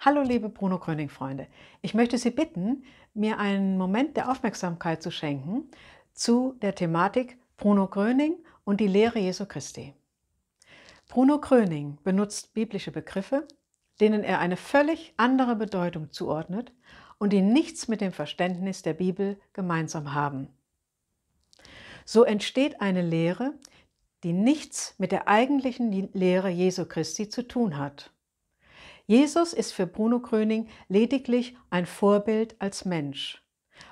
Hallo liebe Bruno Gröning-Freunde, ich möchte Sie bitten, mir einen Moment der Aufmerksamkeit zu schenken zu der Thematik Bruno Gröning und die Lehre Jesu Christi. Bruno Gröning benutzt biblische Begriffe, denen er eine völlig andere Bedeutung zuordnet und die nichts mit dem Verständnis der Bibel gemeinsam haben. So entsteht eine Lehre, die nichts mit der eigentlichen Lehre Jesu Christi zu tun hat. Jesus ist für Bruno Gröning lediglich ein Vorbild als Mensch.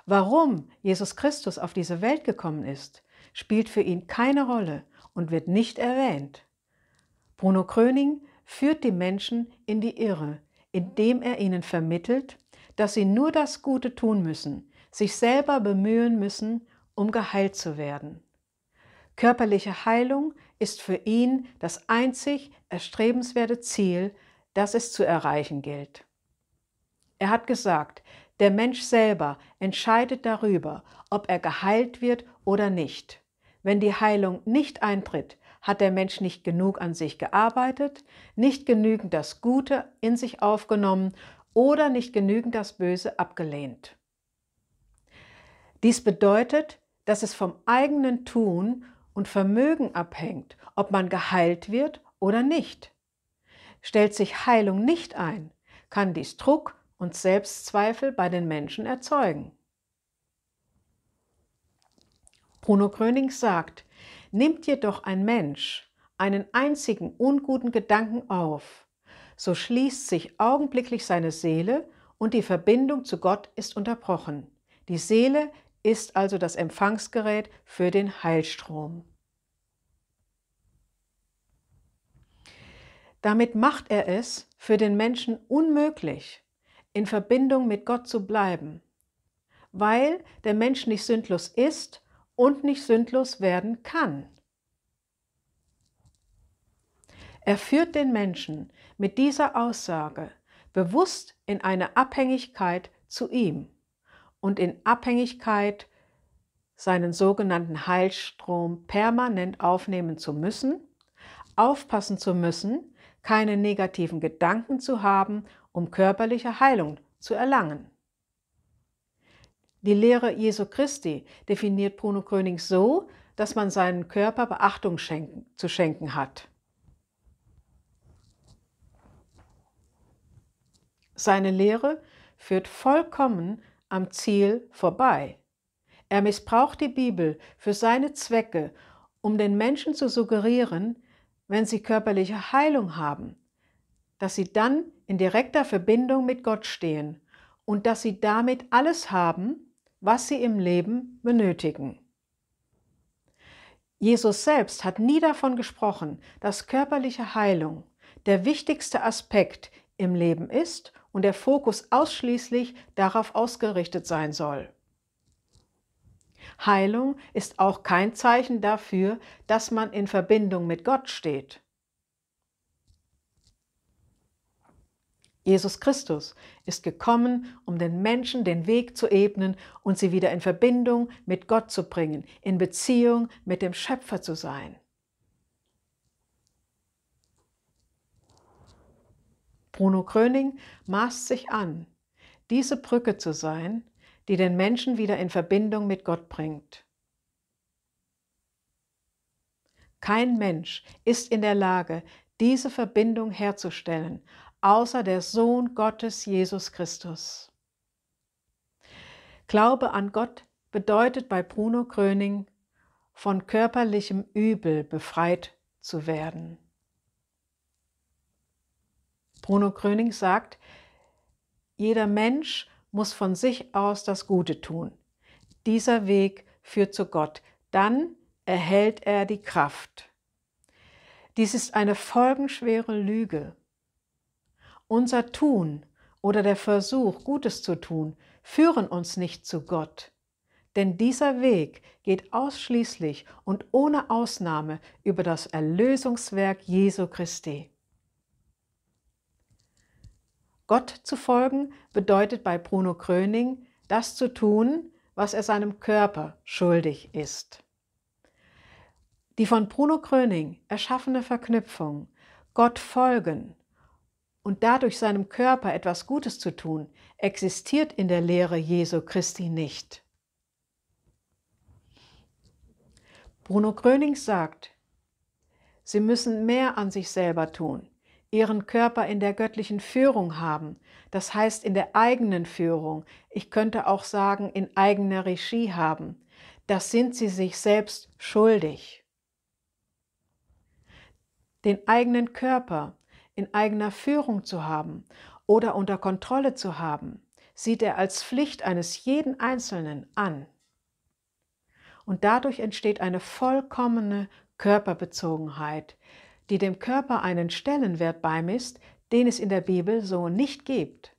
Warum Jesus Christus auf diese Welt gekommen ist, spielt für ihn keine Rolle und wird nicht erwähnt. Bruno Gröning führt die Menschen in die Irre, indem er ihnen vermittelt, dass sie nur das Gute tun müssen, sich selber bemühen müssen, um geheilt zu werden. Körperliche Heilung ist für ihn das einzig erstrebenswerte Ziel dass es zu erreichen gilt. Er hat gesagt, der Mensch selber entscheidet darüber, ob er geheilt wird oder nicht. Wenn die Heilung nicht eintritt, hat der Mensch nicht genug an sich gearbeitet, nicht genügend das Gute in sich aufgenommen oder nicht genügend das Böse abgelehnt. Dies bedeutet, dass es vom eigenen Tun und Vermögen abhängt, ob man geheilt wird oder nicht. Stellt sich Heilung nicht ein, kann dies Druck und Selbstzweifel bei den Menschen erzeugen. Bruno Gröning sagt, nimmt jedoch ein Mensch einen einzigen unguten Gedanken auf, so schließt sich augenblicklich seine Seele und die Verbindung zu Gott ist unterbrochen. Die Seele ist also das Empfangsgerät für den Heilstrom. Damit macht er es für den Menschen unmöglich, in Verbindung mit Gott zu bleiben, weil der Mensch nicht sündlos ist und nicht sündlos werden kann. Er führt den Menschen mit dieser Aussage bewusst in eine Abhängigkeit zu ihm und in Abhängigkeit, seinen sogenannten Heilstrom permanent aufnehmen zu müssen, aufpassen zu müssen, keine negativen Gedanken zu haben, um körperliche Heilung zu erlangen. Die Lehre Jesu Christi definiert Bruno Gröning so, dass man seinem Körper Beachtung schenken, zu schenken hat. Seine Lehre führt vollkommen am Ziel vorbei. Er missbraucht die Bibel für seine Zwecke, um den Menschen zu suggerieren, wenn sie körperliche Heilung haben, dass sie dann in direkter Verbindung mit Gott stehen und dass sie damit alles haben, was sie im Leben benötigen. Jesus selbst hat nie davon gesprochen, dass körperliche Heilung der wichtigste Aspekt im Leben ist und der Fokus ausschließlich darauf ausgerichtet sein soll. Heilung ist auch kein Zeichen dafür, dass man in Verbindung mit Gott steht. Jesus Christus ist gekommen, um den Menschen den Weg zu ebnen und sie wieder in Verbindung mit Gott zu bringen, in Beziehung mit dem Schöpfer zu sein. Bruno Gröning maßt sich an, diese Brücke zu sein, die den Menschen wieder in Verbindung mit Gott bringt. Kein Mensch ist in der Lage, diese Verbindung herzustellen, außer der Sohn Gottes Jesus Christus. Glaube an Gott bedeutet bei Bruno Gröning, von körperlichem Übel befreit zu werden. Bruno Gröning sagt, jeder Mensch muss von sich aus das Gute tun. Dieser Weg führt zu Gott. Dann erhält er die Kraft. Dies ist eine folgenschwere Lüge. Unser Tun oder der Versuch, Gutes zu tun, führen uns nicht zu Gott. Denn dieser Weg geht ausschließlich und ohne Ausnahme über das Erlösungswerk Jesu Christi. Gott zu folgen bedeutet bei Bruno Kröning, das zu tun, was er seinem Körper schuldig ist. Die von Bruno Kröning erschaffene Verknüpfung, Gott folgen und dadurch seinem Körper etwas Gutes zu tun, existiert in der Lehre Jesu Christi nicht. Bruno Kröning sagt, Sie müssen mehr an sich selber tun, ihren Körper in der göttlichen Führung haben, das heißt in der eigenen Führung, ich könnte auch sagen in eigener Regie haben, das sind sie sich selbst schuldig. Den eigenen Körper in eigener Führung zu haben oder unter Kontrolle zu haben, sieht er als Pflicht eines jeden Einzelnen an. Und dadurch entsteht eine vollkommene Körperbezogenheit, die dem Körper einen Stellenwert beimisst, den es in der Bibel so nicht gibt.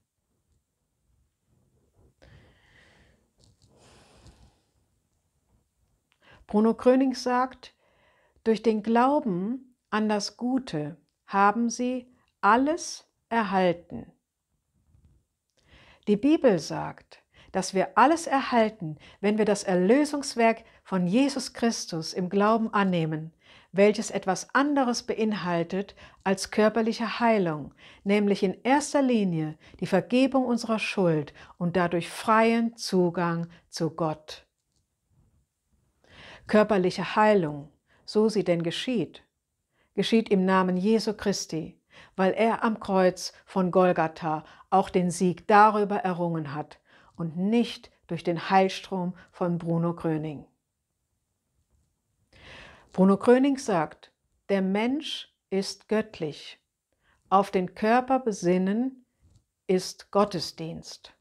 Bruno Kröning sagt, durch den Glauben an das Gute haben sie alles erhalten. Die Bibel sagt, dass wir alles erhalten, wenn wir das Erlösungswerk von Jesus Christus im Glauben annehmen welches etwas anderes beinhaltet als körperliche Heilung, nämlich in erster Linie die Vergebung unserer Schuld und dadurch freien Zugang zu Gott. Körperliche Heilung, so sie denn geschieht, geschieht im Namen Jesu Christi, weil er am Kreuz von Golgatha auch den Sieg darüber errungen hat und nicht durch den Heilstrom von Bruno Gröning. Bruno Kröning sagt, der Mensch ist göttlich. Auf den Körper besinnen ist Gottesdienst.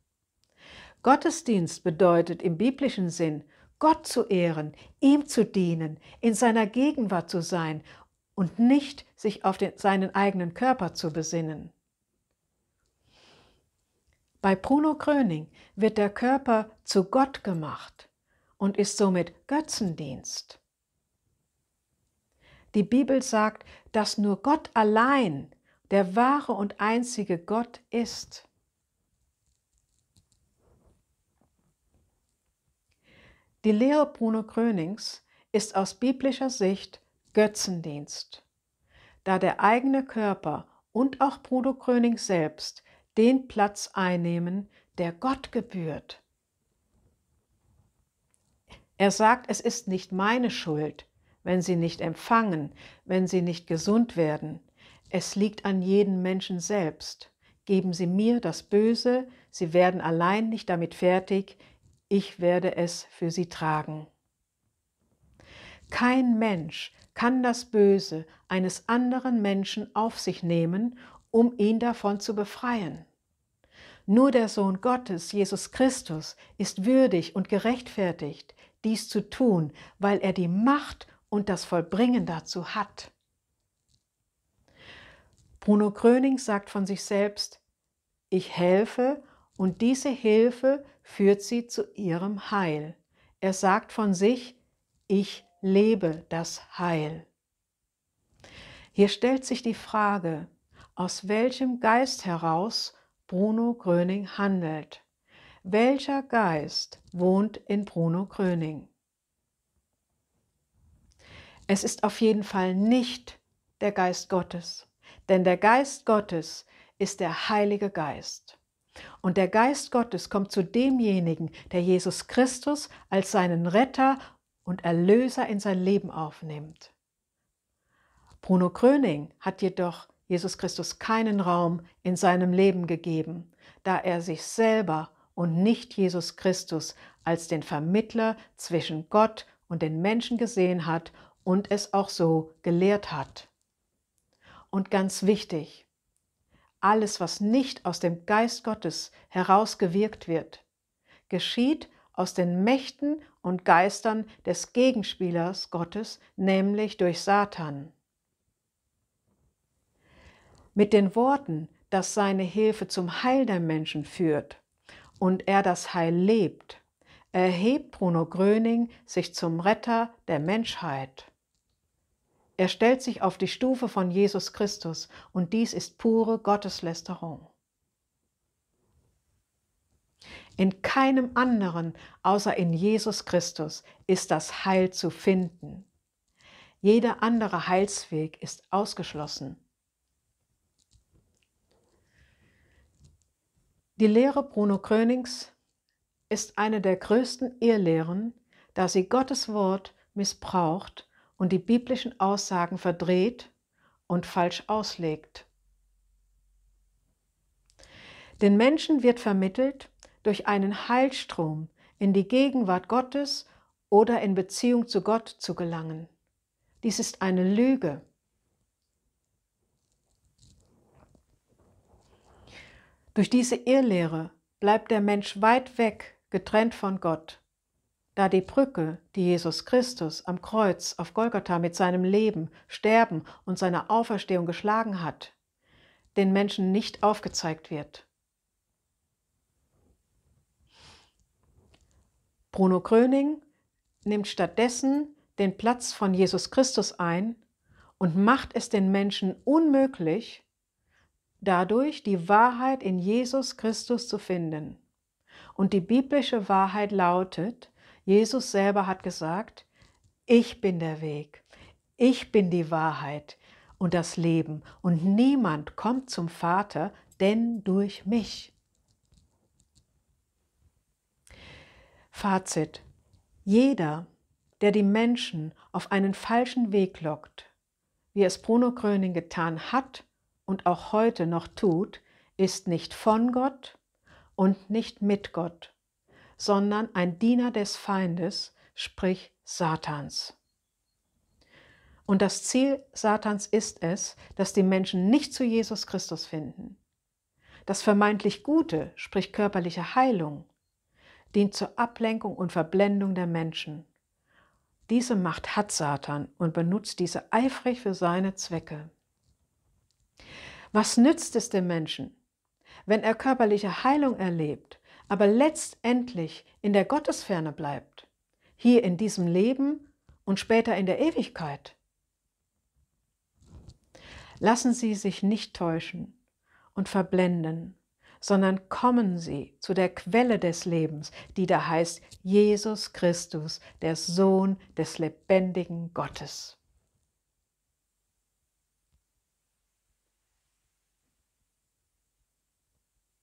Gottesdienst bedeutet im biblischen Sinn, Gott zu ehren, ihm zu dienen, in seiner Gegenwart zu sein und nicht sich auf den, seinen eigenen Körper zu besinnen. Bei Bruno Kröning wird der Körper zu Gott gemacht und ist somit Götzendienst. Die Bibel sagt, dass nur Gott allein der wahre und einzige Gott ist. Die Lehre Bruno Grönings ist aus biblischer Sicht Götzendienst, da der eigene Körper und auch Bruno Gröning selbst den Platz einnehmen, der Gott gebührt. Er sagt, es ist nicht meine Schuld, wenn sie nicht empfangen, wenn sie nicht gesund werden. Es liegt an jedem Menschen selbst. Geben Sie mir das Böse, Sie werden allein nicht damit fertig, ich werde es für Sie tragen. Kein Mensch kann das Böse eines anderen Menschen auf sich nehmen, um ihn davon zu befreien. Nur der Sohn Gottes, Jesus Christus, ist würdig und gerechtfertigt, dies zu tun, weil er die Macht und das Vollbringen dazu hat. Bruno Gröning sagt von sich selbst, ich helfe und diese Hilfe führt sie zu ihrem Heil. Er sagt von sich, ich lebe das Heil. Hier stellt sich die Frage, aus welchem Geist heraus Bruno Gröning handelt. Welcher Geist wohnt in Bruno Gröning? Es ist auf jeden Fall nicht der Geist Gottes, denn der Geist Gottes ist der Heilige Geist. Und der Geist Gottes kommt zu demjenigen, der Jesus Christus als seinen Retter und Erlöser in sein Leben aufnimmt. Bruno Kröning hat jedoch Jesus Christus keinen Raum in seinem Leben gegeben, da er sich selber und nicht Jesus Christus als den Vermittler zwischen Gott und den Menschen gesehen hat und es auch so gelehrt hat. Und ganz wichtig, alles, was nicht aus dem Geist Gottes herausgewirkt wird, geschieht aus den Mächten und Geistern des Gegenspielers Gottes, nämlich durch Satan. Mit den Worten, dass seine Hilfe zum Heil der Menschen führt und er das Heil lebt, erhebt Bruno Gröning sich zum Retter der Menschheit. Er stellt sich auf die Stufe von Jesus Christus und dies ist pure Gotteslästerung. In keinem anderen außer in Jesus Christus ist das Heil zu finden. Jeder andere Heilsweg ist ausgeschlossen. Die Lehre Bruno Krönings ist eine der größten Irrlehren, da sie Gottes Wort missbraucht, und die biblischen Aussagen verdreht und falsch auslegt. Den Menschen wird vermittelt durch einen Heilstrom in die Gegenwart Gottes oder in Beziehung zu Gott zu gelangen. Dies ist eine Lüge. Durch diese Irrlehre bleibt der Mensch weit weg, getrennt von Gott da die Brücke, die Jesus Christus am Kreuz auf Golgatha mit seinem Leben, Sterben und seiner Auferstehung geschlagen hat, den Menschen nicht aufgezeigt wird. Bruno Gröning nimmt stattdessen den Platz von Jesus Christus ein und macht es den Menschen unmöglich, dadurch die Wahrheit in Jesus Christus zu finden. Und die biblische Wahrheit lautet, Jesus selber hat gesagt, ich bin der Weg, ich bin die Wahrheit und das Leben und niemand kommt zum Vater, denn durch mich. Fazit. Jeder, der die Menschen auf einen falschen Weg lockt, wie es Bruno Gröning getan hat und auch heute noch tut, ist nicht von Gott und nicht mit Gott sondern ein Diener des Feindes, sprich Satans. Und das Ziel Satans ist es, dass die Menschen nicht zu Jesus Christus finden. Das vermeintlich Gute, sprich körperliche Heilung, dient zur Ablenkung und Verblendung der Menschen. Diese Macht hat Satan und benutzt diese eifrig für seine Zwecke. Was nützt es dem Menschen, wenn er körperliche Heilung erlebt, aber letztendlich in der Gottesferne bleibt, hier in diesem Leben und später in der Ewigkeit. Lassen Sie sich nicht täuschen und verblenden, sondern kommen Sie zu der Quelle des Lebens, die da heißt Jesus Christus, der Sohn des lebendigen Gottes.